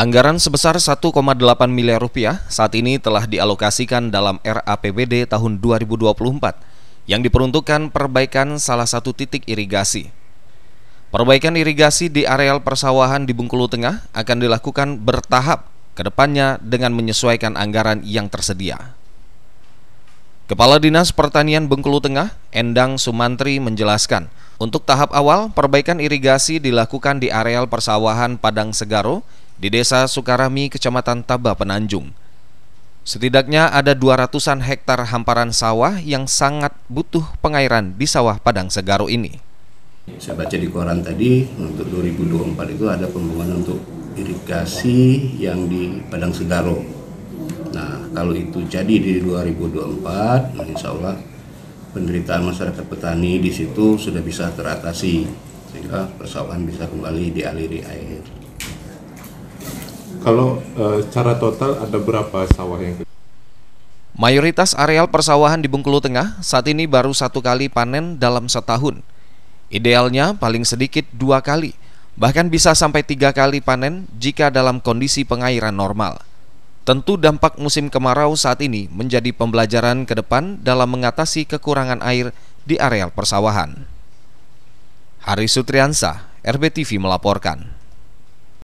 Anggaran sebesar 1,8 miliar rupiah saat ini telah dialokasikan dalam RAPBD tahun 2024 yang diperuntukkan perbaikan salah satu titik irigasi. Perbaikan irigasi di areal persawahan di Bengkulu Tengah akan dilakukan bertahap ke depannya dengan menyesuaikan anggaran yang tersedia. Kepala Dinas Pertanian Bengkulu Tengah, Endang Sumantri menjelaskan, untuk tahap awal perbaikan irigasi dilakukan di areal persawahan Padang Segaro di Desa Sukarami, Kecamatan Taba Penanjung. Setidaknya ada 200-an hektar hamparan sawah yang sangat butuh pengairan di sawah Padang Segaro ini. Saya baca di koran tadi untuk 2024 itu ada pembangunan untuk irigasi yang di Padang Segaro. Nah, kalau itu jadi di 2024, insya Allah penderitaan masyarakat petani di situ sudah bisa teratasi sehingga persawahan bisa kembali dialiri air. Kalau uh, total ada berapa sawah yang Mayoritas areal persawahan di Bengkulu Tengah saat ini baru satu kali panen dalam setahun. Idealnya paling sedikit dua kali, bahkan bisa sampai tiga kali panen jika dalam kondisi pengairan normal. Tentu dampak musim kemarau saat ini menjadi pembelajaran ke depan dalam mengatasi kekurangan air di areal persawahan. Hari Sutriansa, RBTV melaporkan.